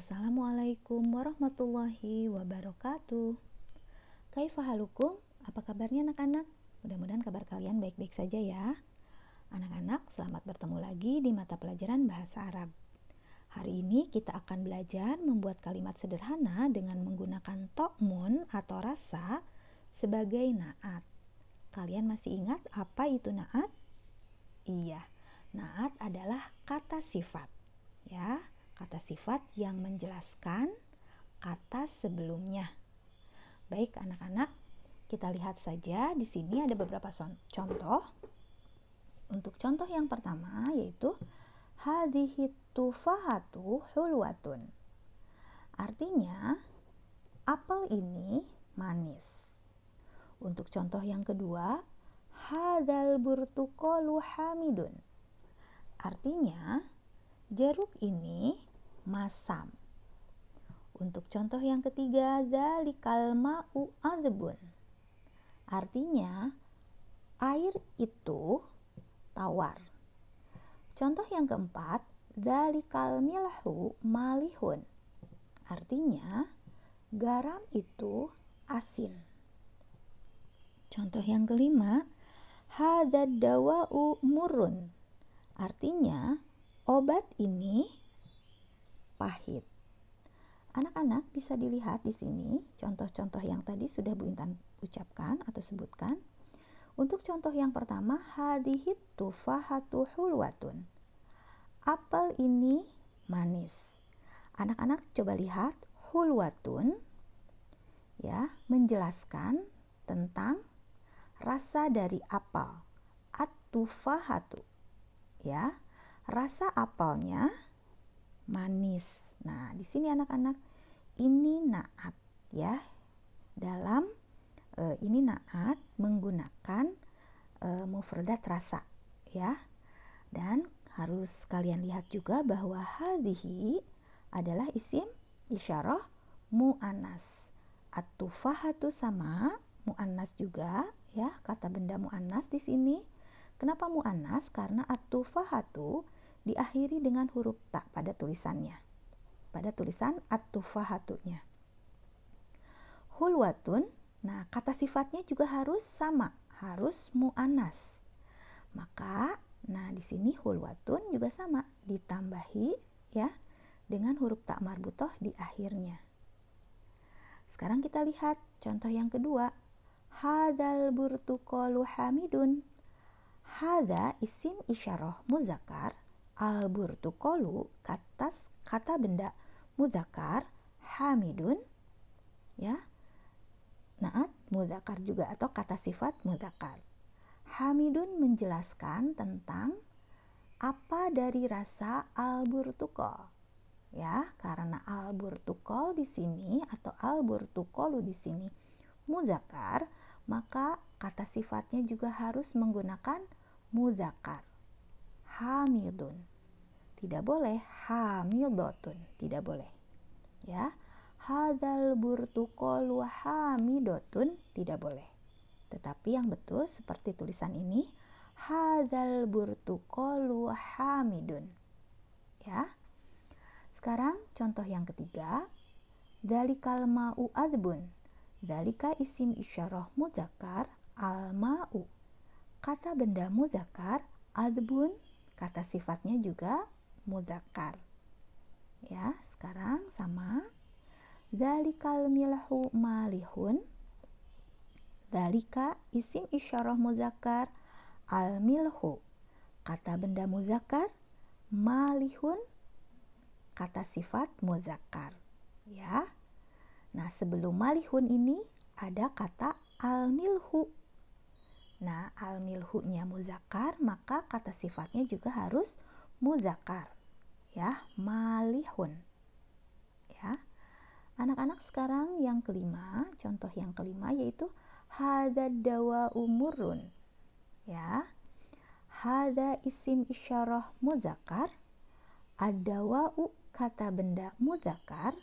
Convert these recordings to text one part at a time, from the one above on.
Assalamualaikum warahmatullahi wabarakatuh. Kaifahalukum? Apa kabarnya anak-anak? Mudah-mudahan kabar kalian baik-baik saja ya. Anak-anak, selamat bertemu lagi di mata pelajaran bahasa Arab. Hari ini kita akan belajar membuat kalimat sederhana dengan menggunakan tokmun atau rasa sebagai naat. Kalian masih ingat apa itu naat? Iya, naat adalah kata sifat. Ya, kata sifat yang menjelaskan kata sebelumnya. Baik, anak-anak, kita lihat saja di sini ada beberapa contoh. Untuk contoh yang pertama yaitu hadhihi tufahatu hulwatun. Artinya, apel ini manis. Untuk contoh yang kedua, hadal burtukolu hamidun. Artinya, jeruk ini masam. Untuk contoh yang ketiga, zalikal ma'u adzbun. Artinya, air itu tawar. Contoh yang keempat, zalikal milhu malihun. Artinya, garam itu asin. Contoh yang kelima, hadad dawa'u murun. Artinya, obat ini pahit. Anak-anak bisa dilihat di sini contoh-contoh yang tadi sudah Bu Intan ucapkan atau sebutkan. Untuk contoh yang pertama, hadihit tufahatu hulwatun. Apel ini manis. Anak-anak coba lihat hulwatun ya, menjelaskan tentang rasa dari apel at-tufahatu. Ya, rasa apelnya manis. Nah, di sini anak-anak ini naat ya. Dalam e, ini naat menggunakan e, mufradat rasa ya. Dan harus kalian lihat juga bahwa hadhihi adalah isim isyarah mu'anas. At-tufahatu sama mu'anas juga ya, kata benda mu'anas di sini. Kenapa mu'anas Karena at-tufahatu diakhiri dengan huruf tak pada tulisannya. Pada tulisan at-tufahatunya. Hulwatun, nah kata sifatnya juga harus sama, harus mu'anas. Maka, nah di sini hulwatun juga sama, ditambahi ya dengan huruf tak marbutoh di akhirnya. Sekarang kita lihat contoh yang kedua. Hadal burtukolu hamidun. Hada isim isyaroh muzakar al kolu kata, kata benda muzakar hamidun ya naat muzakar juga atau kata sifat muzakar hamidun menjelaskan tentang apa dari rasa al-burtukol ya karena al-burtukol di sini atau al-burtukolu di sini muzakar maka kata sifatnya juga harus menggunakan muzakar hamidun tidak boleh hamidotun tidak boleh ya hadal burtukol hamidotun tidak boleh tetapi yang betul seperti tulisan ini hadal burtukol hamidun ya sekarang contoh yang ketiga dalikal ma'u adbun dalika isim isyarah mudzakkar al ma'u kata benda mudzakkar adbun kata sifatnya juga mudakar Ya, sekarang sama. Zalikal milahu malihun. Zalika isim isyarah muzakkar al milhu. Kata benda muzakkar malihun kata sifat muzakkar. Ya. Nah, sebelum malihun ini ada kata al milhu. Nah, al milhunya muzakkar, maka kata sifatnya juga harus muzakar ya malihun ya anak-anak sekarang yang kelima contoh yang kelima yaitu hada dawa umurun ya hada isim isyarah muzakar adawa'u kata benda muzakar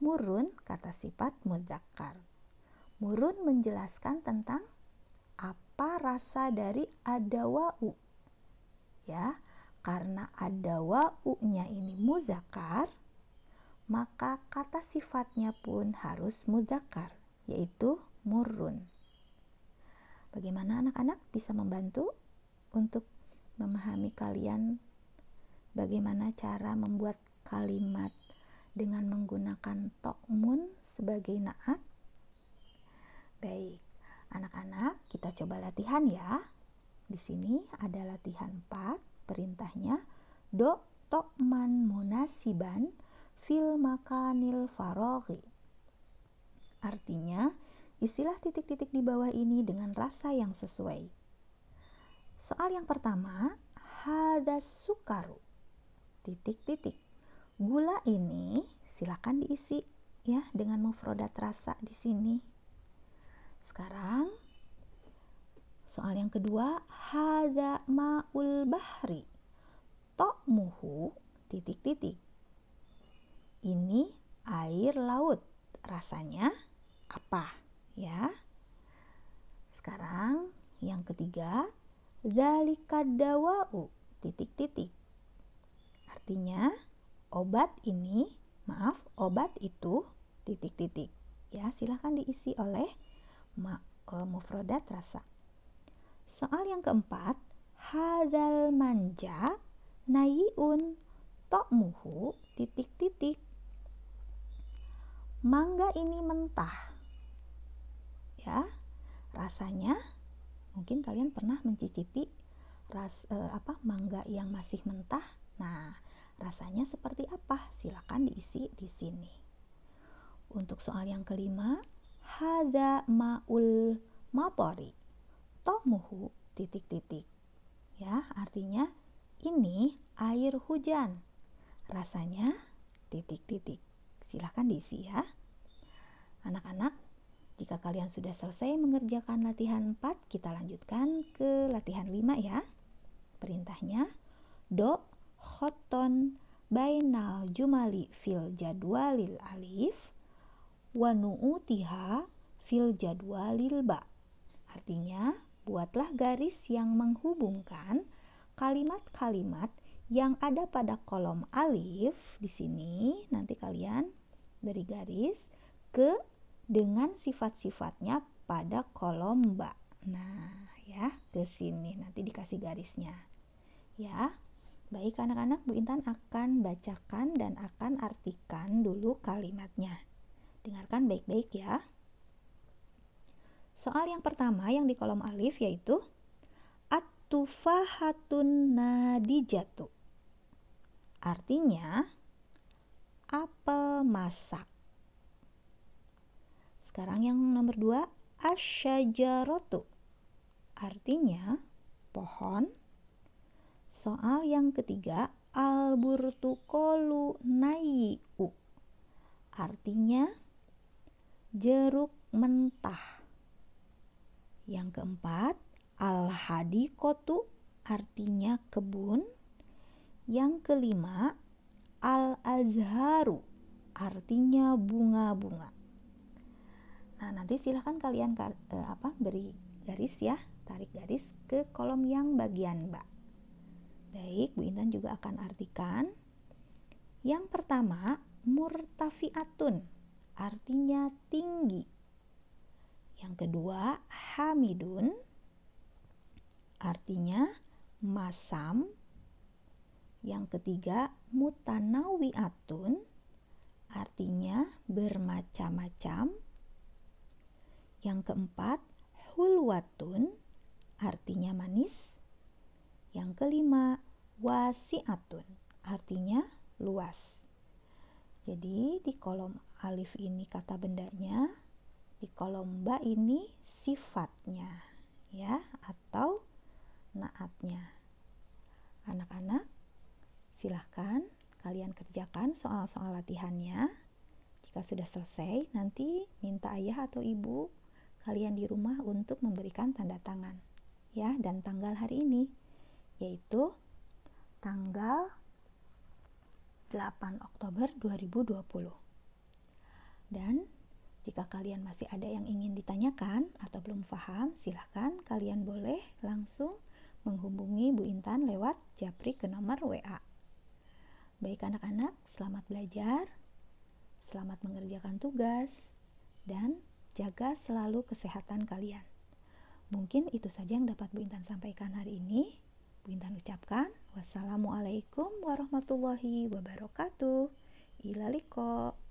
murun kata sifat muzakar murun menjelaskan tentang apa rasa dari adawa'u ya karena ada wa'u-nya ini muzakar, maka kata sifatnya pun harus muzakar, yaitu murun. Bagaimana anak-anak bisa membantu untuk memahami kalian bagaimana cara membuat kalimat dengan menggunakan tokmun sebagai naat? Baik, anak-anak kita coba latihan ya. Di sini ada latihan 4 perintahnya do tokman munasiban fil makanil faroghi. Artinya, istilah titik-titik di bawah ini dengan rasa yang sesuai. Soal yang pertama, hadas sukaru. Titik-titik. Gula ini silakan diisi ya dengan mufrodat rasa di sini. Sekarang Soal yang kedua, hadza ma'ul bahri. Ta'muhu titik-titik. Ini air laut. Rasanya apa? Ya. Sekarang yang ketiga, dawa'u titik-titik. Artinya obat ini, maaf, obat itu titik-titik. Ya, silahkan diisi oleh ma, eh, mufrodat rasa. Soal yang keempat, hadal manja tok muhu titik-titik. Mangga ini mentah. Ya, rasanya mungkin kalian pernah mencicipi ras eh, apa mangga yang masih mentah. Nah, rasanya seperti apa? Silakan diisi di sini. Untuk soal yang kelima, hada maul matori tomuhu titik-titik. Ya, artinya ini air hujan. Rasanya titik-titik. Silahkan diisi ya. Anak-anak, jika kalian sudah selesai mengerjakan latihan 4, kita lanjutkan ke latihan 5 ya. Perintahnya do khoton bainal jumali fil jadwalil alif wa nu'utiha fil jadwalil ba. Artinya, buatlah garis yang menghubungkan kalimat-kalimat yang ada pada kolom alif di sini. Nanti kalian beri garis ke dengan sifat-sifatnya pada kolom ba. Nah, ya, ke sini nanti dikasih garisnya. Ya. Baik anak-anak, Bu Intan akan bacakan dan akan artikan dulu kalimatnya. Dengarkan baik-baik ya. Soal yang pertama yang di kolom alif yaitu At-tufahatun nadijatu. Artinya apel masak. Sekarang yang nomor dua asyajarotu. Artinya pohon. Soal yang ketiga alburtukolu nayi'u. Artinya jeruk mentah. Yang keempat, al hadi kotu artinya kebun. Yang kelima, al-azharu artinya bunga-bunga. Nah, nanti silahkan kalian eh, apa beri garis ya, tarik garis ke kolom yang bagian mbak. Baik, Bu Intan juga akan artikan. Yang pertama, murtafiatun artinya tinggi yang kedua, hamidun artinya masam. Yang ketiga, mutanawiatun artinya bermacam-macam. Yang keempat, hulwatun artinya manis. Yang kelima, wasiatun artinya luas. Jadi di kolom alif ini kata bendanya di kolom kolomba ini sifatnya ya atau naatnya anak-anak silahkan kalian kerjakan soal-soal latihannya jika sudah selesai nanti minta ayah atau ibu kalian di rumah untuk memberikan tanda tangan ya dan tanggal hari ini yaitu tanggal 8 Oktober 2020 dan jika kalian masih ada yang ingin ditanyakan atau belum paham, silahkan kalian boleh langsung menghubungi Bu Intan lewat japri ke nomor WA. Baik anak-anak, selamat belajar, selamat mengerjakan tugas, dan jaga selalu kesehatan kalian. Mungkin itu saja yang dapat Bu Intan sampaikan hari ini. Bu Intan ucapkan, wassalamualaikum warahmatullahi wabarakatuh. Ilaliko.